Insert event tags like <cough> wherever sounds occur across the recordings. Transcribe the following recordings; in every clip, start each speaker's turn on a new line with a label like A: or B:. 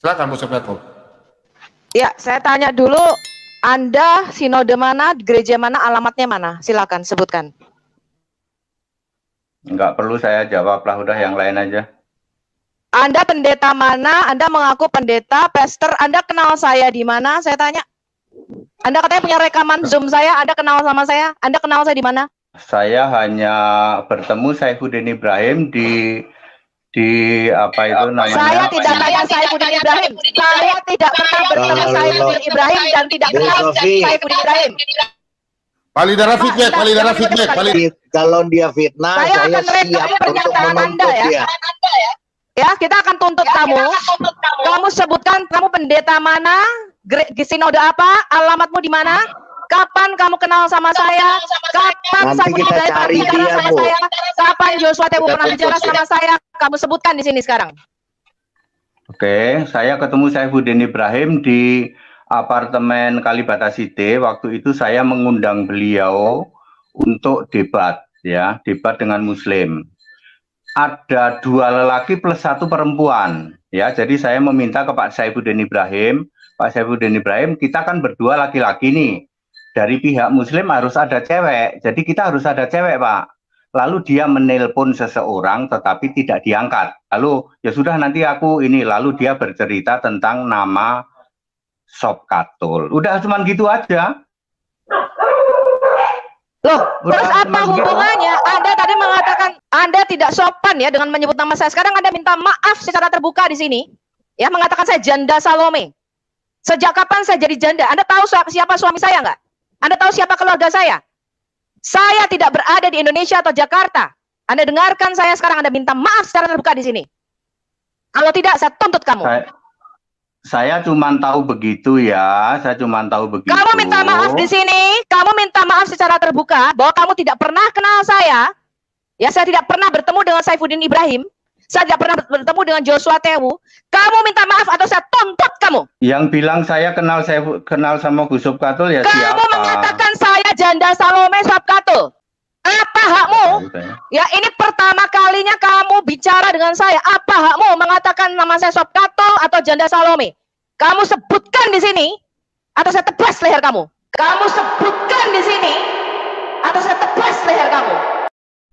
A: Silakan Bu Sofiatul.
B: Ya, saya tanya dulu Anda sinode mana, gereja mana, alamatnya mana? Silakan sebutkan.
C: Enggak perlu saya jawab lah, udah yang lain aja.
B: Anda pendeta mana? Anda mengaku pendeta, pastor. Anda kenal saya di mana? Saya tanya. Anda katanya punya rekaman Zoom saya. Anda kenal sama saya? Anda kenal saya di mana?
C: Saya hanya bertemu Saifuddin Ibrahim di di apa itu namanya saya tidak
B: tanya Budi Ibrahim saya tidak pernah bertemu saya Budi Ibrahim dan tidak kenal Budi Ibrahim
C: darah fitnah, kali darah fitnah, kali Kalau dia fitnah, saya, saya siap untuk ya. menuntut ya. dia.
B: Ya, kita akan tuntut ya, kamu. Tuntut kamu. Kamu sebutkan kamu pendeta mana, sinode apa, alamatmu di mana, kapan kamu kenal sama saya, Kapan Nanti kita cari dia, Bu. Saya, kapan Joshua Tebu pernah bicara sama saya? Kamu sebutkan di sini sekarang.
C: Oke, saya ketemu Saifuddin Ibrahim di apartemen Kalibata City. Waktu itu saya mengundang beliau untuk debat, ya, debat dengan Muslim. Ada dua lelaki plus satu perempuan, ya. Jadi saya meminta ke Pak Saifuddin Ibrahim, Pak Saifuddin Ibrahim, kita kan berdua laki-laki nih dari pihak muslim harus ada cewek. Jadi kita harus ada cewek, Pak. Lalu dia menelpon seseorang tetapi tidak diangkat. Lalu ya sudah nanti aku ini lalu dia bercerita tentang nama Sob Katul. Udah cuman gitu aja. Loh, Udah terus apa gitu. hubungannya?
B: Gitu. Anda tadi mengatakan Anda tidak sopan ya dengan menyebut nama saya. Sekarang Anda minta maaf secara terbuka di sini. Ya, mengatakan saya janda Salome. Sejak kapan saya jadi janda? Anda tahu siapa suami saya enggak? Anda tahu siapa keluarga saya? Saya tidak berada di Indonesia atau Jakarta. Anda dengarkan saya sekarang, Anda minta maaf secara terbuka di sini. Kalau tidak, saya tuntut kamu. Saya,
C: saya cuma tahu begitu ya, saya cuma tahu begitu. Kamu minta maaf di
B: sini, kamu minta maaf secara terbuka bahwa kamu tidak pernah kenal saya. Ya, saya tidak pernah bertemu dengan Saifuddin Ibrahim. Saya tidak pernah bertemu dengan Joshua Tewu. Kamu minta maaf atau saya tuntut kamu.
C: Yang bilang saya kenal saya kenal sama Gusop Katul ya kamu siapa? Kamu mengatakan
B: saya janda Salome Sob Katul. Apa hakmu? Ya,
D: gitu
C: ya.
B: ya ini pertama kalinya kamu bicara dengan saya. Apa hakmu mengatakan nama saya Sob Katul atau janda Salome? Kamu sebutkan di sini
A: atau saya tebas leher kamu.
B: Kamu sebutkan di sini atau saya tebas leher kamu.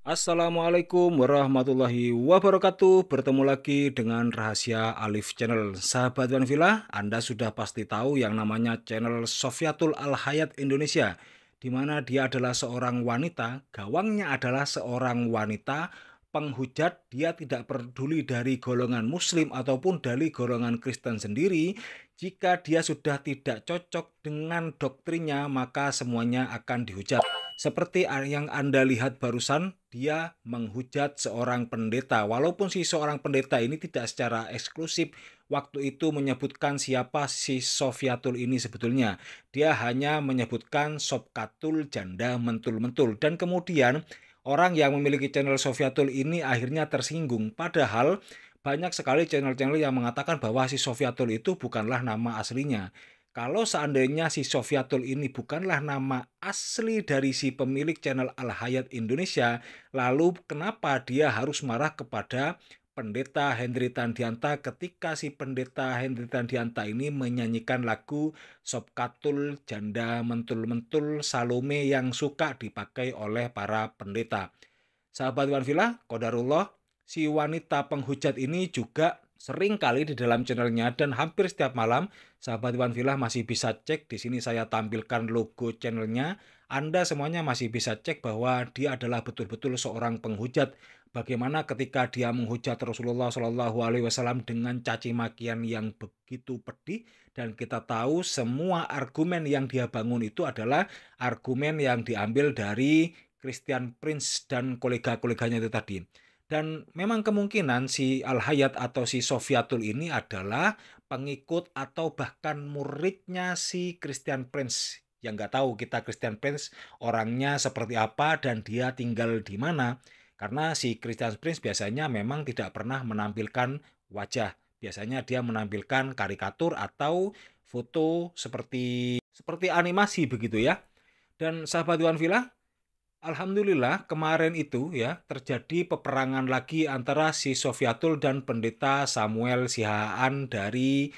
A: Assalamualaikum warahmatullahi wabarakatuh Bertemu lagi dengan Rahasia Alif Channel Sahabat Wan Villa, Anda sudah pasti tahu yang namanya channel Sofiatul Al-Hayat Indonesia di mana dia adalah seorang wanita, gawangnya adalah seorang wanita penghujat, dia tidak peduli dari golongan muslim ataupun dari golongan Kristen sendiri jika dia sudah tidak cocok dengan doktrinnya maka semuanya akan dihujat seperti yang Anda lihat barusan, dia menghujat seorang pendeta. Walaupun si seorang pendeta ini tidak secara eksklusif waktu itu menyebutkan siapa si Sofiatul ini sebetulnya. Dia hanya menyebutkan Sobkatul janda mentul-mentul. Dan kemudian orang yang memiliki channel Sofiatul ini akhirnya tersinggung. Padahal banyak sekali channel-channel yang mengatakan bahwa si Sofiatul itu bukanlah nama aslinya. Kalau seandainya si Sofiatul ini bukanlah nama asli dari si pemilik channel Al Hayat Indonesia, lalu kenapa dia harus marah kepada pendeta Hendri Tandianta ketika si pendeta Hendri Tandianta ini menyanyikan lagu Sobkatul Janda Mentul-Mentul Salome yang suka dipakai oleh para pendeta. Sahabat Wanvila, Kodarullah, si wanita penghujat ini juga sering kali di dalam channelnya dan hampir setiap malam Sahabat Iwan Villa masih bisa cek di sini saya tampilkan logo channelnya. Anda semuanya masih bisa cek bahwa dia adalah betul-betul seorang penghujat. Bagaimana ketika dia menghujat Rasulullah Shallallahu Alaihi Wasallam dengan caci makian yang begitu pedih dan kita tahu semua argumen yang dia bangun itu adalah argumen yang diambil dari Christian Prince dan kolega-koleganya itu tadi dan memang kemungkinan si Al Hayat atau si Sofiatul ini adalah pengikut atau bahkan muridnya si Christian Prince yang nggak tahu kita Christian Prince orangnya seperti apa dan dia tinggal di mana karena si Christian Prince biasanya memang tidak pernah menampilkan wajah biasanya dia menampilkan karikatur atau foto seperti seperti animasi begitu ya dan sahabat Iwan Villa Alhamdulillah kemarin itu ya terjadi peperangan lagi antara si Sofiatul dan pendeta Samuel Sihaan dari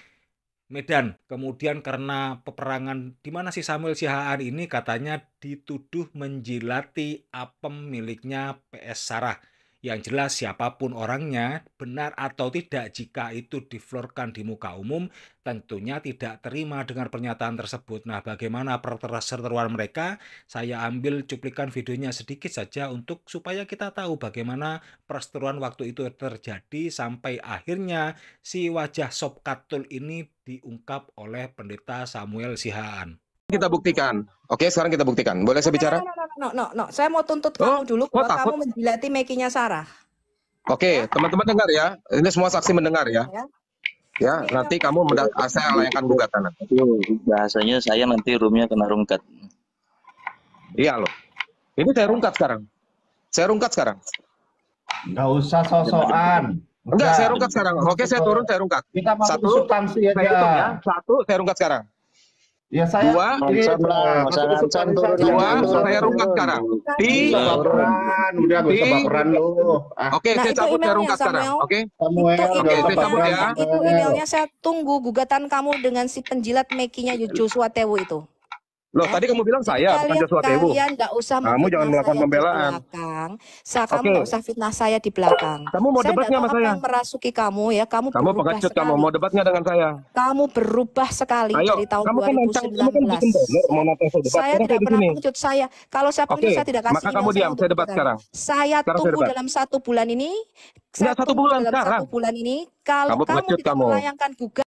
A: Medan. Kemudian karena peperangan di mana si Samuel Sihaan ini katanya dituduh menjilati apem miliknya PS Sarah. Yang jelas siapapun orangnya, benar atau tidak jika itu diflorkan di muka umum, tentunya tidak terima dengan pernyataan tersebut. Nah, bagaimana perseteruan mereka? Saya ambil cuplikan videonya sedikit saja untuk supaya kita tahu bagaimana perseteruan waktu itu terjadi sampai akhirnya si wajah Sob Katul ini diungkap oleh pendeta Samuel Sihaan. Kita buktikan. Oke, sekarang kita buktikan. Boleh saya bicara?
B: no, no, no. Saya mau tuntut oh, kamu dulu bahwa kamu menjilati mekinya Sarah.
A: Oke, okay, ya. teman-teman dengar ya. Ini semua saksi mendengar ya. Ya, ya nanti kamu ya. saya layankan gugatan. Bahasanya saya nanti roomnya kena rungkat. Iya loh. Ini saya rungkat sekarang. Saya rungkat sekarang. Enggak usah sosokan. Enggak, saya rungkat sekarang. Oke, saya turun, saya rungkat. Kita Satu, substansi aja. Saya hitung ya. Satu, saya rungkat sekarang. Ya saya dua, dua, saya rungkat sekarang. Di, udah di, baperan lu. Ah. Oke, saya nah, cabut saya rungkat sekarang. Oke, oke,
E: saya cabut ya.
C: Itu emailnya
B: saya tunggu gugatan kamu dengan si penjilat Mekinya Yucu Tewu itu.
C: Loh, eh, tadi kamu bilang saya, kalian, bukan Joshua Tewu. Kalian
B: nggak usah Kamu jangan melakukan pembelaan. Belakang. Saya kamu nggak okay. usah fitnah saya di belakang. Kamu mau saya debat nggak sama saya? merasuki kamu ya, kamu Kamu pengecut kamu, mau
E: debat dengan saya?
B: Kamu berubah sekali Ayo, dari tahun kamu 2019. Kan, kamu kan bikin benar,
E: mau saya debat. Saya tidak pernah pengecut
B: saya. Kalau saya pengecut, okay. saya tidak kasih. Maka kamu diam, saya debat sekarang. Saya sekarang tunggu saya dalam satu bulan ini.
A: Saya satu bulan sekarang. Satu
B: bulan ini, kalau kamu, kamu tidak melayangkan gugat,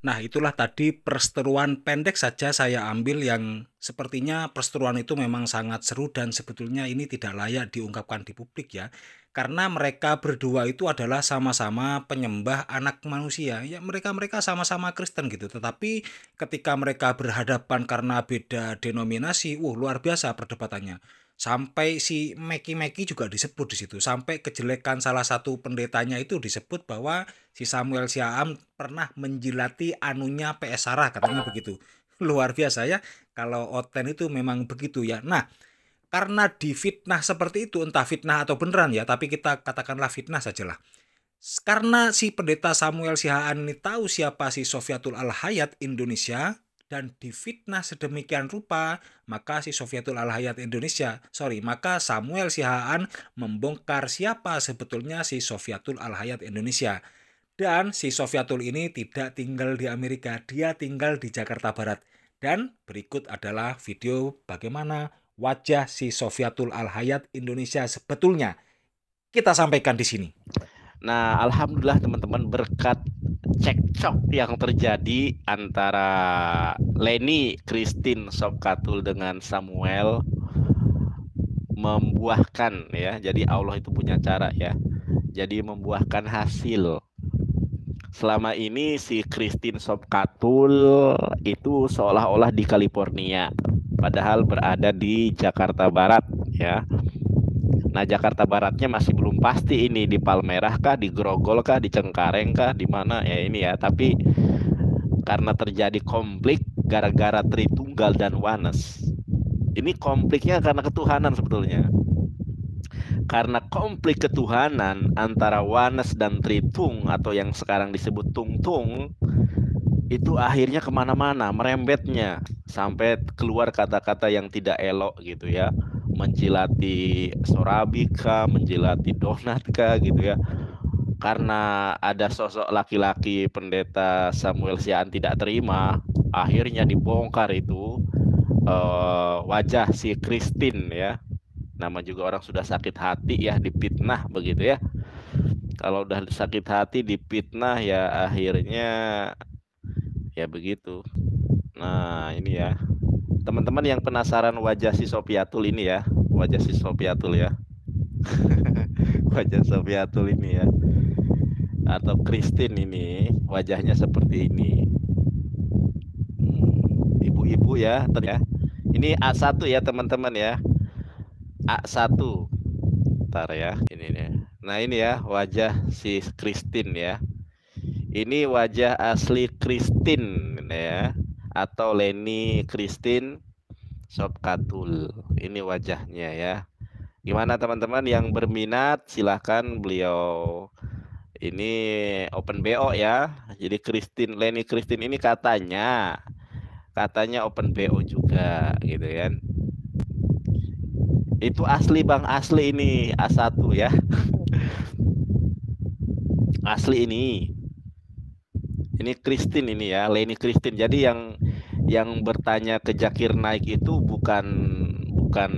A: Nah, itulah tadi perseteruan pendek saja saya ambil yang sepertinya perseteruan itu memang sangat seru dan sebetulnya ini tidak layak diungkapkan di publik ya. Karena mereka berdua itu adalah sama-sama penyembah anak manusia. Ya, mereka-mereka sama-sama Kristen gitu. Tetapi ketika mereka berhadapan karena beda denominasi, wah luar biasa perdebatannya sampai si Meki Meki juga disebut di situ sampai kejelekan salah satu pendetanya itu disebut bahwa si Samuel Siam pernah menjilati anunya PS Sarah katanya begitu <laughs> luar biasa ya kalau Oten itu memang begitu ya nah karena difitnah seperti itu entah fitnah atau beneran ya tapi kita katakanlah fitnah sajalah karena si pendeta Samuel Sihaan ini tahu siapa si Sofiatul Al Hayat Indonesia dan difitnah sedemikian rupa, maka si Sofiatul Alhayat Indonesia, sorry, maka Samuel Sihaan membongkar siapa sebetulnya si Sofiatul Alhayat Indonesia. Dan si Sofiatul ini tidak tinggal di Amerika, dia tinggal di Jakarta Barat. Dan berikut adalah video bagaimana wajah si Sofiatul Alhayat Indonesia sebetulnya. Kita sampaikan di sini. Nah, alhamdulillah teman-teman
E: berkat cekcok yang terjadi antara Lenny Christine Sobkatul dengan Samuel membuahkan ya. Jadi Allah itu punya cara ya. Jadi membuahkan hasil. Selama ini si Christine Sobkatul itu seolah-olah di California padahal berada di Jakarta Barat ya. Nah, Jakarta Baratnya masih belum pasti ini di Palmerah kah, di Grogol kah, di Cengkareng kah, di mana ya ini ya. Tapi karena terjadi konflik gara-gara Tritunggal dan Wanes. Ini konfliknya karena ketuhanan sebetulnya. Karena konflik ketuhanan antara Wanes dan Tritung atau yang sekarang disebut Tungtung itu akhirnya kemana-mana merembetnya sampai keluar kata-kata yang tidak elok gitu ya menjilati sorabika, menjilati donat kah gitu ya. Karena ada sosok laki-laki pendeta Samuel Sian tidak terima, akhirnya dibongkar itu uh, wajah si Christine ya. Nama juga orang sudah sakit hati ya dipitnah begitu ya. Kalau udah sakit hati dipitnah ya akhirnya ya begitu. Nah, ini ya teman-teman yang penasaran wajah si Sofiatul ini ya, wajah si Sofiatul ya. <laughs> wajah Sofiatul ini ya. Atau Kristin ini, wajahnya seperti ini. Hmm, ibu-ibu ya, ya. Ini A1 ya, teman-teman ya. A1. tar ya, ini nih. Nah, ini ya wajah si Kristin ya. Ini wajah asli Kristin ya atau Leni Christine Sobkatul. Ini wajahnya ya. Gimana teman-teman yang berminat silahkan beliau ini open BO ya. Jadi Christine Leni Christine ini katanya katanya open BO juga gitu kan. Itu asli Bang asli ini A1 ya. Iya. asli ini ini Kristin ini ya, Leni Kristin. Jadi yang yang bertanya ke Jakir Naik itu bukan bukan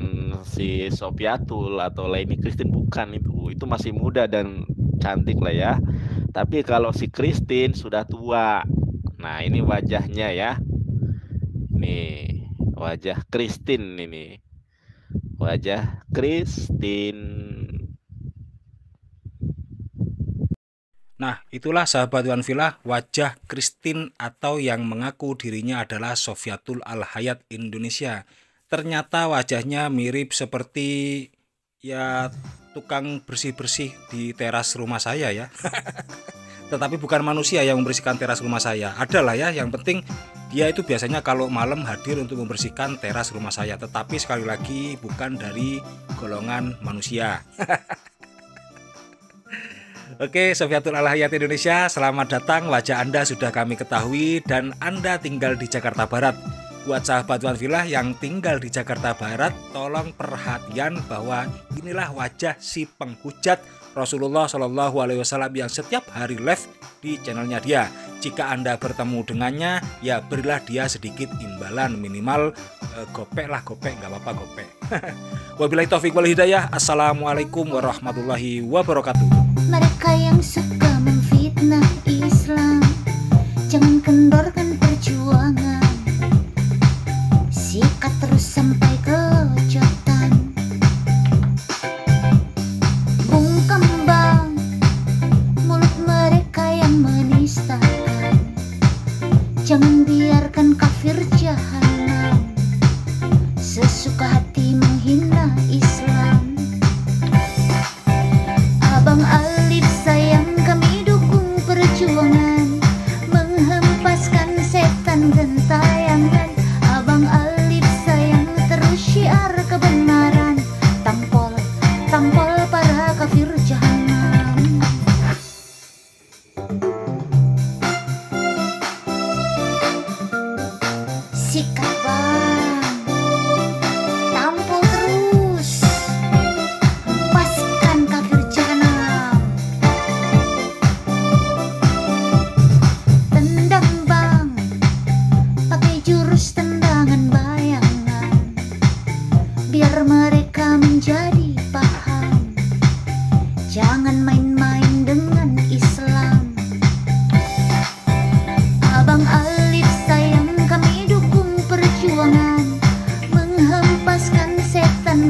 E: si Sofiatul atau Leni Kristin bukan itu. Itu masih muda dan cantik lah ya. Tapi kalau si Kristin sudah tua. Nah, ini wajahnya ya. Nih, wajah Kristin ini. Wajah Kristin.
A: Nah, itulah sahabat Wan Villa wajah Kristin atau yang mengaku dirinya adalah Sofiatul Al-Hayat Indonesia. Ternyata wajahnya mirip seperti ya tukang bersih-bersih di teras rumah saya ya. <laughs> Tetapi bukan manusia yang membersihkan teras rumah saya. Adalah ya, yang penting dia itu biasanya kalau malam hadir untuk membersihkan teras rumah saya. Tetapi sekali lagi bukan dari golongan manusia. <laughs> Oke, Sofiatul Alahiyat Indonesia, selamat datang. Wajah Anda sudah kami ketahui dan Anda tinggal di Jakarta Barat buat sahabat Tuan Villa yang tinggal di Jakarta Barat, tolong perhatian bahwa inilah wajah si penghujat Rasulullah Shallallahu Alaihi Wasallam yang setiap hari live di channelnya dia. Jika anda bertemu dengannya, ya berilah dia sedikit imbalan minimal eh, gopek lah gopek, nggak apa-apa gopek. <laughs> Wabillahi taufik wal hidayah. Assalamualaikum warahmatullahi wabarakatuh.
D: Mereka yang suka memfitnah London